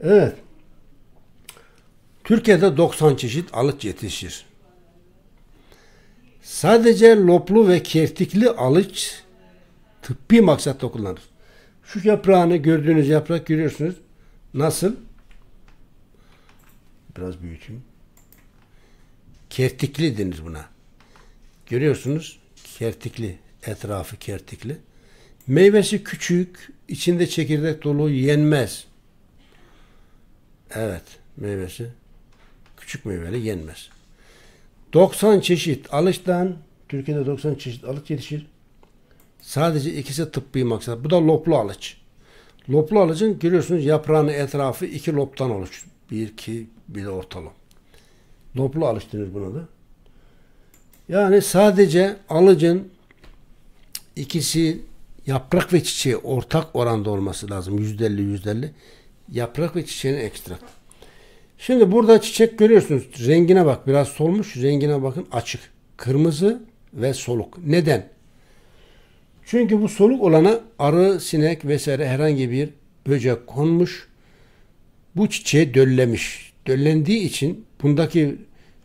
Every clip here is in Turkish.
Evet. Türkiye'de 90 çeşit alıç yetişir. Sadece loplu ve kertikli alıç tıbbi maksatta kullanılır. Şu yaprağını gördüğünüz yaprak görüyorsunuz. Nasıl? Biraz büyüteyim. Kertikli denir buna. Görüyorsunuz kertikli. Etrafı kertikli. Meyvesi küçük, içinde çekirdek dolu yenmez. Evet meyvesi küçük meyveli yenmez. 90 çeşit alıştan Türkiye'de 90 çeşit alıç yetişir. Sadece ikisi tıbbi maksat. Bu da loplu alıç. Loplu alıcın görüyorsunuz yaprağının etrafı iki loptan oluşur. Bir, iki, bir de ortalam. Loplu alıç denir buna da. Yani sadece alıcın ikisi yaprak ve çiçeği ortak oranda olması lazım. Yüzde elli, yüzde elli. Yaprak ve çiçeğin ekstraktı. Şimdi burada çiçek görüyorsunuz. Rengine bak. Biraz solmuş. Rengine bakın açık. Kırmızı ve soluk. Neden? Çünkü bu soluk olana arı, sinek vesaire herhangi bir böcek konmuş. Bu çiçeği döllemiş. Döllendiği için bundaki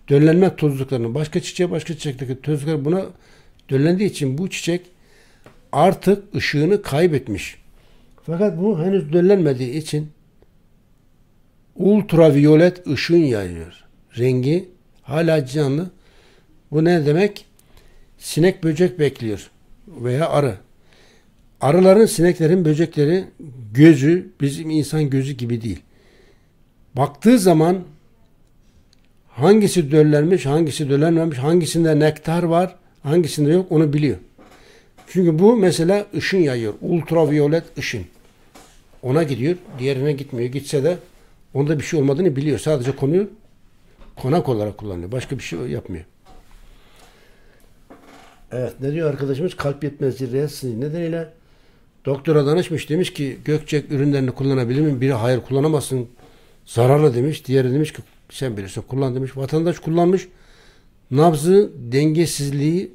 döllenme tozluklarını başka çiçeğe başka çiçekteki tozluklar buna döllendiği için bu çiçek artık ışığını kaybetmiş. Fakat bu henüz döllenmediği için ultraviyolet ışın yayıyor. Rengi hala canlı. Bu ne demek? Sinek böcek bekliyor veya arı. Arıların, sineklerin, böcekleri gözü bizim insan gözü gibi değil. Baktığı zaman hangisi döllenmiş, hangisi döllenmemiş, hangisinde nektar var, hangisinde yok onu biliyor. Çünkü bu mesela ışın yayıyor. Ultraviyolet ışın. Ona gidiyor, diğerine gitmiyor. Gitse de Onda bir şey olmadığını biliyor. Sadece konuyu konak olarak kullanıyor. Başka bir şey yapmıyor. Evet ne diyor arkadaşımız? Kalp yetmezliği rahatsızlığı nedeniyle doktora danışmış. Demiş ki gökçek ürünlerini kullanabilir miyim? Biri hayır kullanamazsın. Zararlı demiş. Diğeri demiş ki sen bilirsin kullan demiş. Vatandaş kullanmış. Nabzı dengesizliği,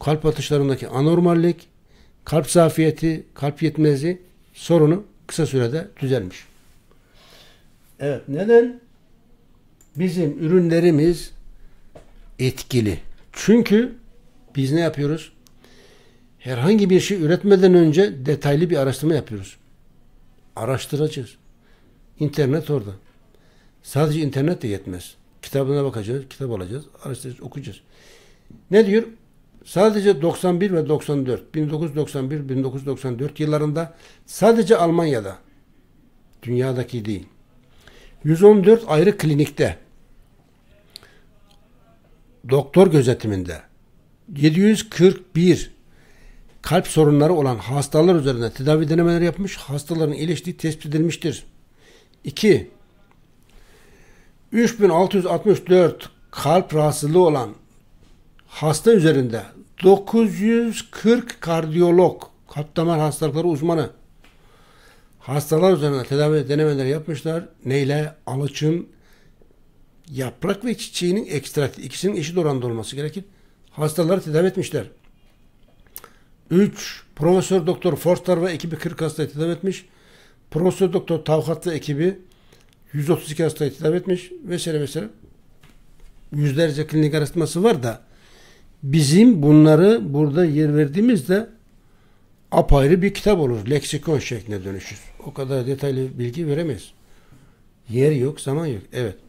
kalp atışlarındaki anormallik, kalp zafiyeti, kalp yetmezliği sorunu kısa sürede düzelmiş. Evet neden? Bizim ürünlerimiz etkili. Çünkü biz ne yapıyoruz? Herhangi bir şey üretmeden önce detaylı bir araştırma yapıyoruz. Araştıracağız. İnternet orada. Sadece internet de yetmez. Kitabına bakacağız, kitap alacağız, araştıracağız, okuyacağız. Ne diyor? Sadece 91 ve 94, 1991-1994 yıllarında sadece Almanya'da, dünyadaki değil, 114 ayrı klinikte doktor gözetiminde 741 kalp sorunları olan hastalar üzerinde tedavi denemeleri yapmış, hastaların iyileştiği tespit edilmiştir. 2. 3664 kalp rahatsızlığı olan hasta üzerinde 940 kardiyolog, kalp damar hastalıkları uzmanı Hastalar üzerine tedavi denemeleri yapmışlar. Neyle? Alıçın yaprak ve çiçeğinin ekstraktı. ikisinin eşit oranda olması gerekir. Hastaları tedavi etmişler. 3. Profesör Doktor Forstar ve ekibi 40 hastayı tedavi etmiş. Profesör Doktor Tavhat ve ekibi 132 hastayı tedavi etmiş vesaire vesaire. Yüzlerce klinik araştırması var da bizim bunları burada yer verdiğimizde apayrı bir kitap olur. Leksikon şekline dönüşür. O kadar detaylı bilgi veremeyiz. Yer yok, zaman yok. Evet.